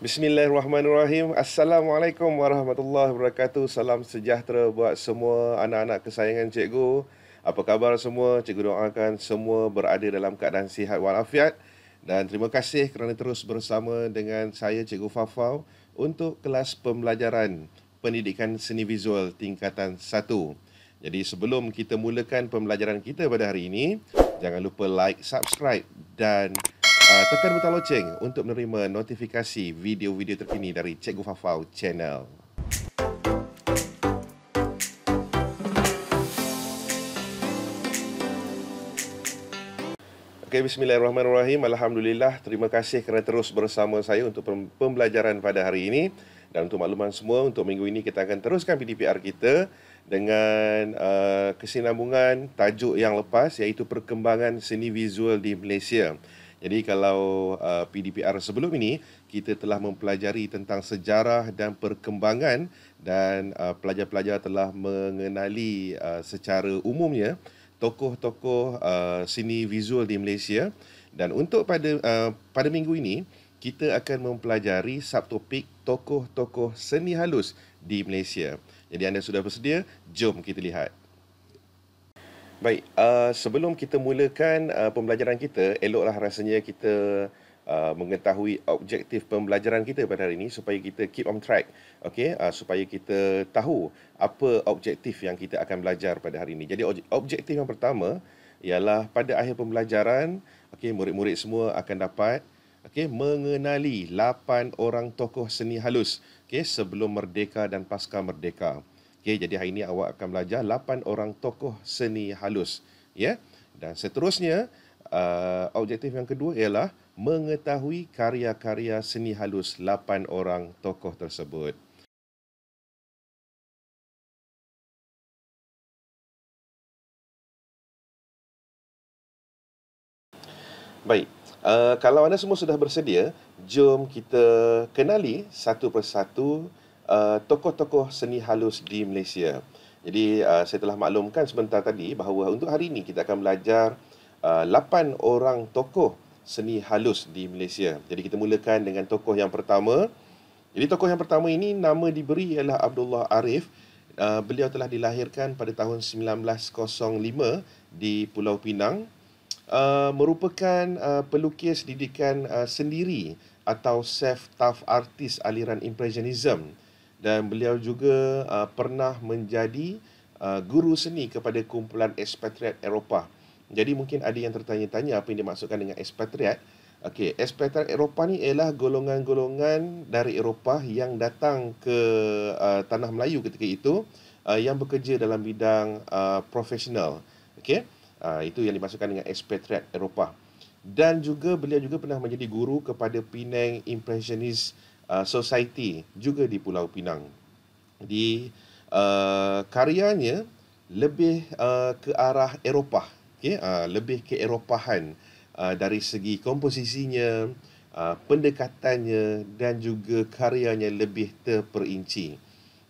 Bismillahirrahmanirrahim. Assalamualaikum warahmatullahi wabarakatuh. Salam sejahtera buat semua anak-anak kesayangan cikgu. Apa khabar semua? Cikgu doakan semua berada dalam keadaan sihat walafiat. Dan terima kasih kerana terus bersama dengan saya Cikgu Fafau untuk kelas pembelajaran Pendidikan Seni Visual Tingkatan 1. Jadi sebelum kita mulakan pembelajaran kita pada hari ini, jangan lupa like, subscribe dan subscribe uh, tekan butang loceng untuk menerima notifikasi video-video terkini dari Cikgu Fafau channel. Okay, bismillahirrahmanirrahim. Alhamdulillah, terima kasih kerana terus bersama saya untuk pembelajaran pada hari ini. Dan untuk makluman semua, untuk minggu ini kita akan teruskan PDPR kita dengan uh, kesinambungan tajuk yang lepas iaitu perkembangan seni visual di Malaysia. Jadi kalau uh, PDPR sebelum ini kita telah mempelajari tentang sejarah dan perkembangan dan uh, pelajar-pelajar telah mengenali uh, secara umumnya tokoh-tokoh uh, seni visual di Malaysia dan untuk pada uh, pada minggu ini kita akan mempelajari subtopik tokoh-tokoh seni halus di Malaysia. Jadi anda sudah bersedia? Jom kita lihat. Baik, uh, sebelum kita mulakan uh, pembelajaran kita, eloklah rasanya kita uh, mengetahui objektif pembelajaran kita pada hari ini supaya kita keep on track, okay? uh, supaya kita tahu apa objektif yang kita akan belajar pada hari ini. Jadi objektif yang pertama ialah pada akhir pembelajaran, okay, murid-murid semua akan dapat okay, mengenali 8 orang tokoh seni halus okay, sebelum merdeka dan pasca merdeka. Okey, jadi hari ini awak akan belajar 8 orang tokoh seni halus. Ya. Yeah? Dan seterusnya, uh, objektif yang kedua ialah mengetahui karya-karya seni halus 8 orang tokoh tersebut. Baik, uh, kalau anda semua sudah bersedia, jom kita kenali satu persatu uh, tokoh-tokoh seni halus di Malaysia. Jadi uh, saya telah maklumkan sebentar tadi bahawa untuk hari ini kita akan belajar uh, 8 orang tokoh seni halus di Malaysia. Jadi kita mulakan dengan tokoh yang pertama. Jadi tokoh yang pertama ini nama diberi ialah Abdullah Arif. Uh, beliau telah dilahirkan pada tahun 1905 di Pulau Pinang. Uh, merupakan uh, pelukis didikan uh, sendiri atau self-taught artist aliran impressionism dan beliau juga uh, pernah menjadi uh, guru seni kepada kumpulan expatriat Eropah. Jadi mungkin ada yang tertanya-tanya apa yang dimaksudkan dengan expatriat. Okey, expatriat Eropah ni ialah golongan-golongan dari Eropah yang datang ke uh, tanah Melayu ketika itu uh, yang bekerja dalam bidang uh, profesional. Okey. Uh, itu yang dimaksudkan dengan expatriat Eropah. Dan juga beliau juga pernah menjadi guru kepada Penang Impressionist Uh, society juga di Pulau Pinang. Di uh, karyanya lebih uh, ke arah Eropah, okay? uh, lebih ke Eropahan uh, dari segi komposisinya, uh, pendekatannya dan juga karyanya lebih terperinci.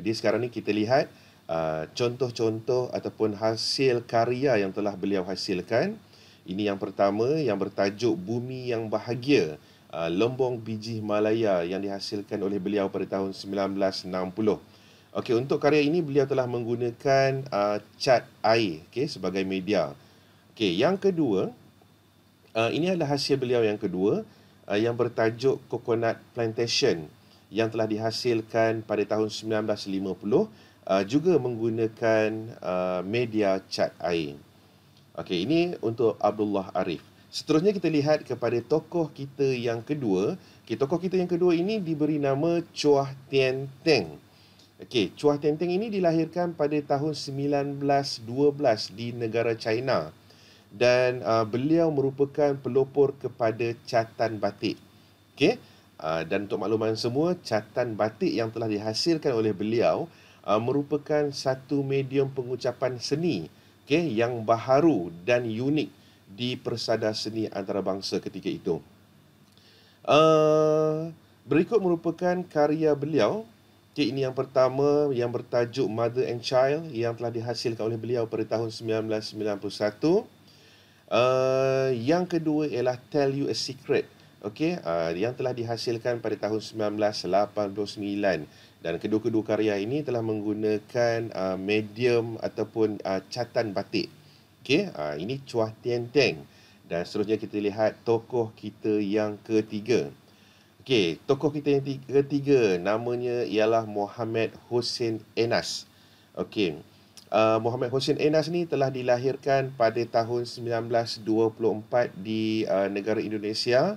Jadi sekarang ni kita lihat uh, contoh-contoh ataupun hasil karya yang telah beliau hasilkan. Ini yang pertama yang bertajuk Bumi yang Bahagia. Uh, lembong biji Malaya yang dihasilkan oleh beliau pada tahun 1960. Okey, untuk karya ini beliau telah menggunakan uh, cat air okay, sebagai media. Okey, yang kedua, uh, ini adalah hasil beliau yang kedua uh, yang bertajuk Coconut Plantation yang telah dihasilkan pada tahun 1950 uh, juga menggunakan uh, media cat air. Okey, ini untuk Abdullah Arif. Seterusnya kita lihat kepada tokoh kita yang kedua. Okay, tokoh kita yang kedua ini diberi nama Chua Tian Teng. Okay, Chua Tian Teng ini dilahirkan pada tahun 1912 di negara China. Dan uh, beliau merupakan pelopor kepada catan batik. Okay? Uh, dan untuk makluman semua, catan batik yang telah dihasilkan oleh beliau uh, merupakan satu medium pengucapan seni okay, yang baharu dan unik di persada seni antarabangsa ketika itu. Uh, berikut merupakan karya beliau. Okay, ini yang pertama yang bertajuk Mother and Child yang telah dihasilkan oleh beliau pada tahun 1991. Uh, eh, yang kedua ialah Tell You a Secret. Okey, uh, yang telah dihasilkan pada tahun 1989 dan kedua-kedua karya ini telah menggunakan uh, medium ataupun uh, catan batik. Okey, ha, ini Chua Tian Teng. Dan seterusnya kita lihat tokoh kita yang ketiga. Okey, tokoh kita yang ketiga namanya ialah Muhammad Hussein Enas. Okey, uh, ah, Muhammad Hussein Enas ni telah dilahirkan pada tahun 1924 di uh, negara Indonesia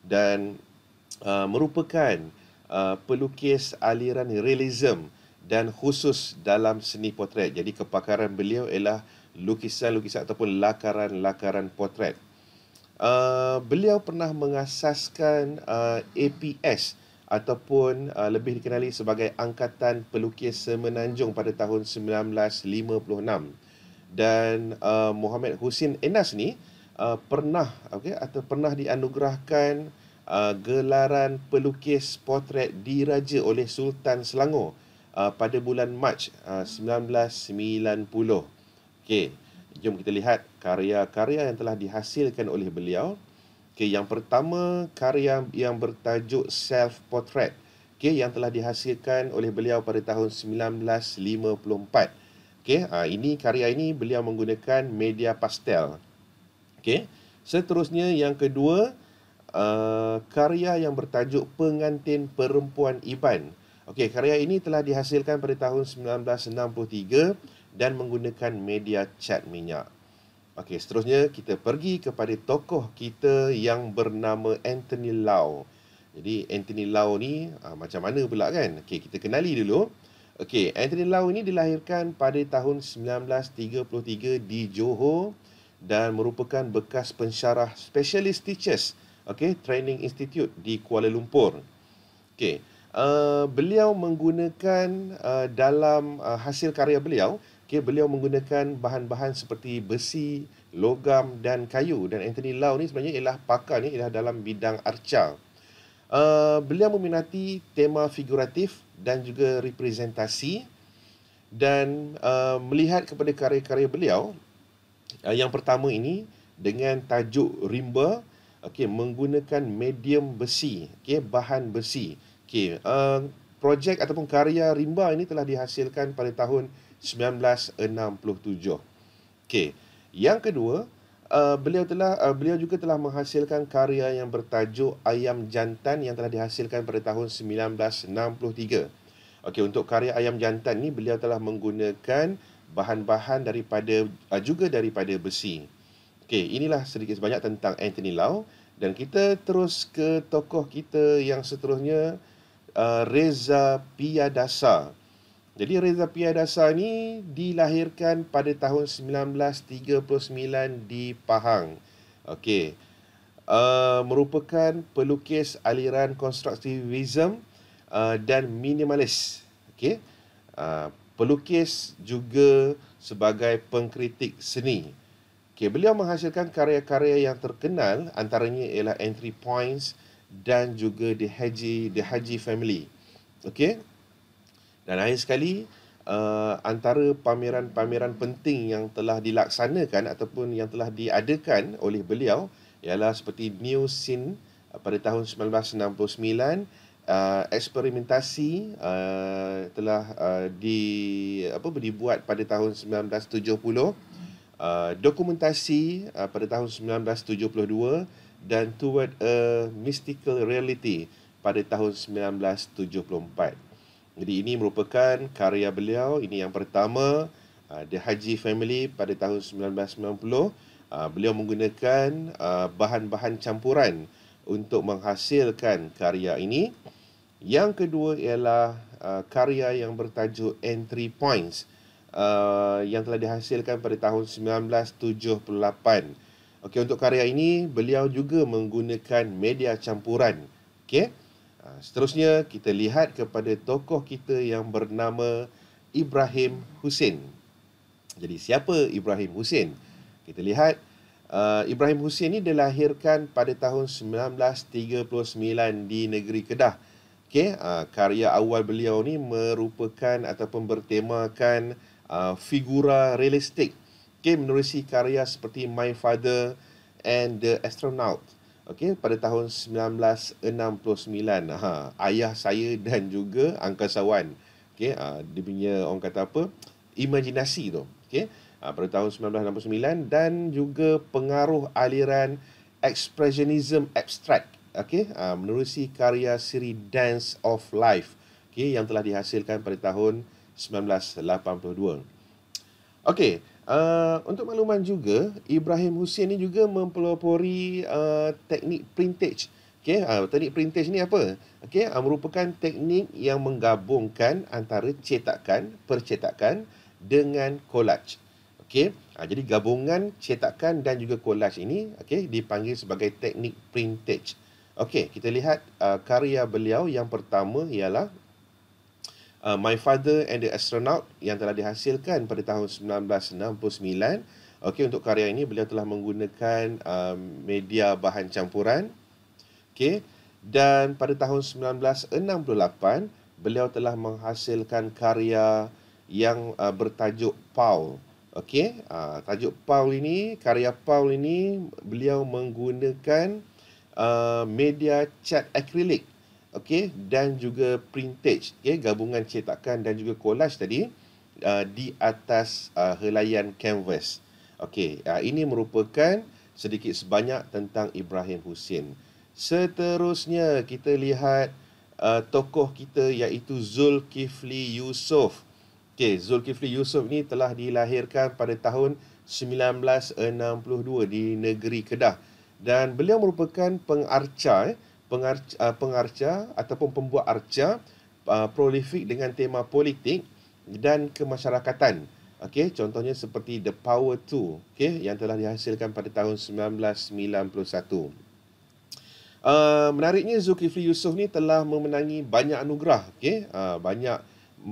dan uh, merupakan uh, pelukis aliran realism dan khusus dalam seni potret. Jadi kepakaran beliau ialah lukisan-lukisan ataupun lakaran-lakaran potret. Uh, beliau pernah mengasaskan uh, APS ataupun uh, lebih dikenali sebagai Angkatan Pelukis Semenanjung pada tahun 1956. Dan uh, Muhammad Husin Enas ni uh, pernah okey atau pernah dianugerahkan uh, gelaran pelukis potret diraja oleh Sultan Selangor uh, pada bulan Mac uh, 1990. Okey, jom kita lihat karya-karya yang telah dihasilkan oleh beliau. Okey, yang pertama karya yang bertajuk Self Portrait. Okey, yang telah dihasilkan oleh beliau pada tahun 1954. Okey, ha, ini karya ini beliau menggunakan media pastel. Okey, seterusnya yang kedua uh, karya yang bertajuk Pengantin Perempuan Iban. Okey, karya ini telah dihasilkan pada tahun 1963 dan menggunakan media cat minyak. Okey, seterusnya kita pergi kepada tokoh kita yang bernama Anthony Lau. Jadi Anthony Lau ni aa, ah, macam mana pula kan? Okey, kita kenali dulu. Okey, Anthony Lau ini dilahirkan pada tahun 1933 di Johor dan merupakan bekas pensyarah specialist teachers, okey, training institute di Kuala Lumpur. Okey, uh, beliau menggunakan uh, dalam uh, hasil karya beliau Okay, beliau menggunakan bahan-bahan seperti besi, logam dan kayu dan Anthony Lau ni sebenarnya ialah pakar ni ialah dalam bidang arca. Uh, beliau meminati tema figuratif dan juga representasi dan uh, melihat kepada karya-karya beliau uh, yang pertama ini dengan tajuk rimba okey menggunakan medium besi okey bahan besi okey uh, projek ataupun karya rimba ini telah dihasilkan pada tahun 1900 1967. Okey. Yang kedua, uh, beliau telah uh, beliau juga telah menghasilkan karya yang bertajuk Ayam Jantan yang telah dihasilkan pada tahun 1963. Okey, untuk karya Ayam Jantan ni beliau telah menggunakan bahan-bahan daripada uh, juga daripada besi. Okey, inilah sedikit sebanyak tentang Anthony Lau dan kita terus ke tokoh kita yang seterusnya uh, Reza Piyadasa. Jadi Reza Piadasa ni dilahirkan pada tahun 1939 di Pahang. Okey. Uh, merupakan pelukis aliran konstruktivisme uh, dan minimalis. Okey. Uh, pelukis juga sebagai pengkritik seni. Okey, beliau menghasilkan karya-karya yang terkenal antaranya ialah Entry Points dan juga The Haji The Haji Family. Okey. Dan akhir sekali uh, antara pameran-pameran penting yang telah dilaksanakan ataupun yang telah diadakan oleh beliau ialah seperti New Sin eh, pada tahun 1969 Uh, eh, eksperimentasi uh, telah uh, di apa dibuat pada tahun 1970 uh, dokumentasi uh, pada tahun 1972 dan toward a mystical reality pada tahun 1974 jadi ini merupakan karya beliau Ini yang pertama uh, The Haji Family pada tahun 1990 uh, Beliau menggunakan uh, bahan-bahan campuran Untuk menghasilkan karya ini Yang kedua ialah karya yang bertajuk Entry Points Yang telah dihasilkan pada tahun 1978 okay, Untuk karya ini beliau juga menggunakan media campuran Okey Ah, seterusnya kita lihat kepada tokoh kita yang bernama Ibrahim Hussein. Jadi siapa Ibrahim Hussein? Kita lihat uh, Ibrahim Hussein ni dilahirkan pada tahun 1939 di negeri Kedah. Okay, uh, ah, karya awal beliau ni merupakan ataupun bertemakan uh, figura realistik. Okey, menerusi karya seperti My Father and the Astronaut. Okey, pada tahun 1969, ha, ayah saya dan juga angkasawan, okey, ha, dia punya orang kata apa? imajinasi tu, okey. Ha, pada tahun 1969 dan juga pengaruh aliran expressionism abstract, okey, ha, menerusi karya siri Dance of Life, okey, yang telah dihasilkan pada tahun 1982. Okey, Uh, untuk makluman juga, Ibrahim Hussein ni juga mempelopori uh, teknik printage. Okay, uh, eh, teknik printage ni apa? Okay, uh, merupakan teknik yang menggabungkan antara cetakan, percetakan dengan collage. Okay, uh, jadi gabungan cetakan dan juga collage ini okay, dipanggil sebagai teknik printage. Okay, kita lihat uh, karya beliau yang pertama ialah uh, My Father and the Astronaut yang telah dihasilkan pada tahun 1969. Okey untuk karya ini beliau telah menggunakan uh, media bahan campuran. Okey dan pada tahun 1968 beliau telah menghasilkan karya yang uh, bertajuk Paul. Okey, uh, tajuk Paul ini, karya Paul ini beliau menggunakan uh, media cat akrilik okey dan juga printage okey gabungan cetakan dan juga collage tadi uh, di atas uh, helaian canvas okey uh, ini merupakan sedikit sebanyak tentang Ibrahim Husin. seterusnya kita lihat uh, tokoh kita iaitu Zulkifli Yusof okey Zulkifli Yusof ni telah dilahirkan pada tahun 1962 di negeri Kedah dan beliau merupakan pengarca eh pengarca, ah, pengarca ataupun pembuat arca ah, prolifik dengan tema politik dan kemasyarakatan. Okey, contohnya seperti The Power 2, okey, yang telah dihasilkan pada tahun 1991. Uh, ah, menariknya Zulkifli Yusof ni telah memenangi banyak anugerah, okey, uh, banyak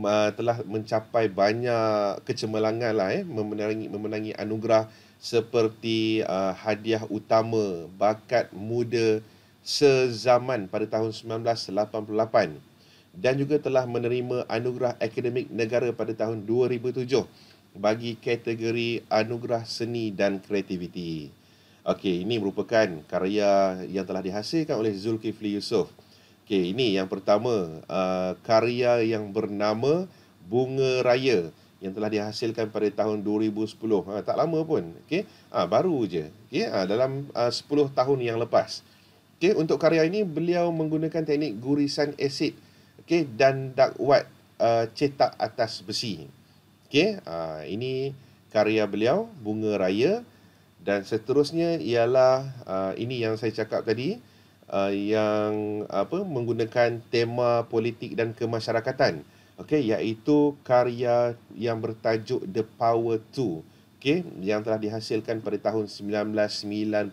uh, telah mencapai banyak kecemerlangan lah, eh, memenangi memenangi anugerah seperti uh, hadiah utama bakat muda sezaman pada tahun 1988 dan juga telah menerima anugerah akademik negara pada tahun 2007 bagi kategori anugerah seni dan kreativiti. Okey, ini merupakan karya yang telah dihasilkan oleh Zulkifli Yusof. Okey, ini yang pertama uh, karya yang bernama Bunga Raya yang telah dihasilkan pada tahun 2010. Ha, tak lama pun. Okey. Ha, baru je. Okey. Ha, dalam uh, 10 tahun yang lepas. Okey, untuk karya ini beliau menggunakan teknik gurisan asid okey dan dakwat uh, cetak atas besi. Okey, uh, ini karya beliau Bunga Raya dan seterusnya ialah uh, ini yang saya cakap tadi uh, yang apa menggunakan tema politik dan kemasyarakatan. Okey, iaitu karya yang bertajuk The Power 2. Okey, yang telah dihasilkan pada tahun 1991.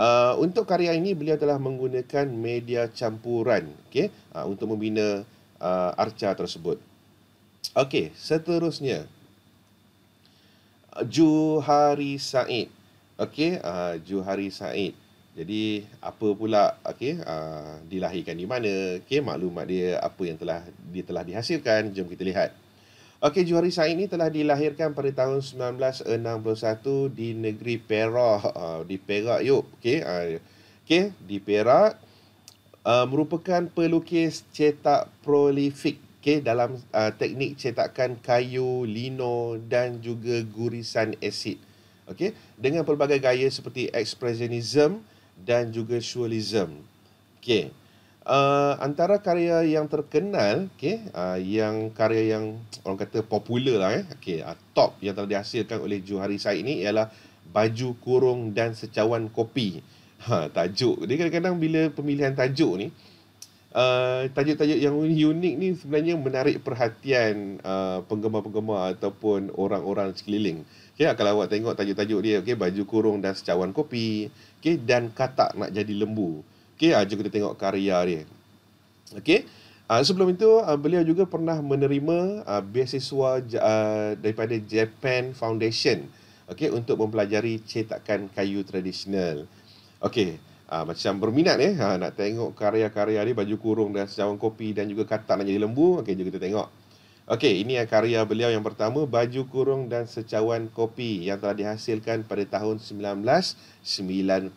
Uh, untuk karya ini beliau telah menggunakan media campuran okey uh, untuk membina uh, arca tersebut. Okey, seterusnya Juhari Said. Okey, uh, Juhari Said. Jadi apa pula okey uh, dilahirkan di mana? Okey, maklumat dia apa yang telah dia telah dihasilkan. Jom kita lihat. Okey, Johari Said ini telah dilahirkan pada tahun 1961 di negeri Perak. Uh, di Perak, yuk. Okey, uh, ah, okay, di Perak. Uh, merupakan pelukis cetak prolifik okay, dalam uh, teknik cetakan kayu, lino dan juga gurisan asid. Okay, dengan pelbagai gaya seperti ekspresionism dan juga surrealism. okey uh, antara karya yang terkenal okay, uh, yang karya yang orang kata popular lah eh, okay, uh, top yang telah dihasilkan oleh Johari Said ni ialah Baju Kurung dan Secawan Kopi ha, tajuk Jadi kadang-kadang bila pemilihan tajuk ni Uh, tajuk-tajuk yang unik ni sebenarnya menarik perhatian uh, penggemar-penggemar ataupun orang-orang sekeliling. Okay, uh, kalau awak tengok tajuk-tajuk dia, okay, baju kurung dan secawan kopi, okay, dan katak nak jadi lembu. Okey, ha, jom kita tengok karya dia. Okey. Ha, sebelum itu, ha, beliau juga pernah menerima ha, beasiswa ha, daripada Japan Foundation. Okey, untuk mempelajari cetakan kayu tradisional. Okey. Ha, macam berminat eh ha, nak tengok karya-karya dia baju kurung dan sejawang kopi dan juga katak nak jadi lembu okey jom kita tengok Okey, ini karya beliau yang pertama, Baju Kurung dan Secawan Kopi yang telah dihasilkan pada tahun 1991.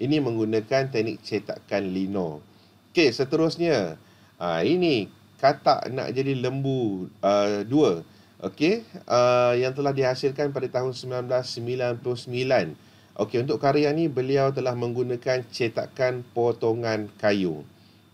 Ini menggunakan teknik cetakan lino. Okey, seterusnya. Ah, ini Katak Nak Jadi Lembu ah, dua. Okey, ah, yang telah dihasilkan pada tahun 1999. Okey, untuk karya ini beliau telah menggunakan cetakan potongan kayu.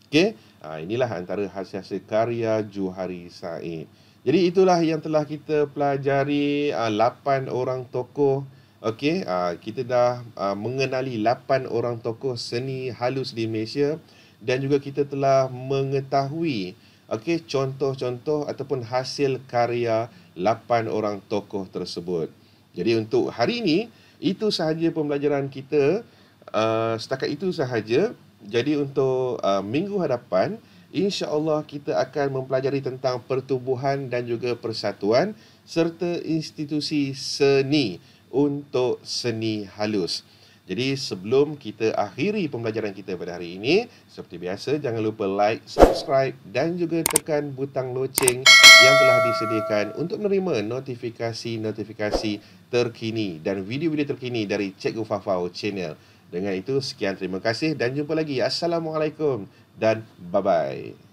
Okey, ha, inilah antara hasil-hasil karya Juhari Said. Jadi itulah yang telah kita pelajari ha, ah, 8 orang tokoh. Okey, ha, kita dah ha, mengenali 8 orang tokoh seni halus di Malaysia dan juga kita telah mengetahui okey contoh-contoh ataupun hasil karya 8 orang tokoh tersebut. Jadi untuk hari ini itu sahaja pembelajaran kita uh, setakat itu sahaja. Jadi untuk uh, minggu hadapan, insya-Allah kita akan mempelajari tentang pertubuhan dan juga persatuan serta institusi seni untuk seni halus. Jadi sebelum kita akhiri pembelajaran kita pada hari ini, seperti biasa jangan lupa like, subscribe dan juga tekan butang loceng yang telah disediakan untuk menerima notifikasi-notifikasi terkini dan video-video terkini dari Cikgu Fafau Channel. Dengan itu, sekian terima kasih dan jumpa lagi. Assalamualaikum dan bye-bye.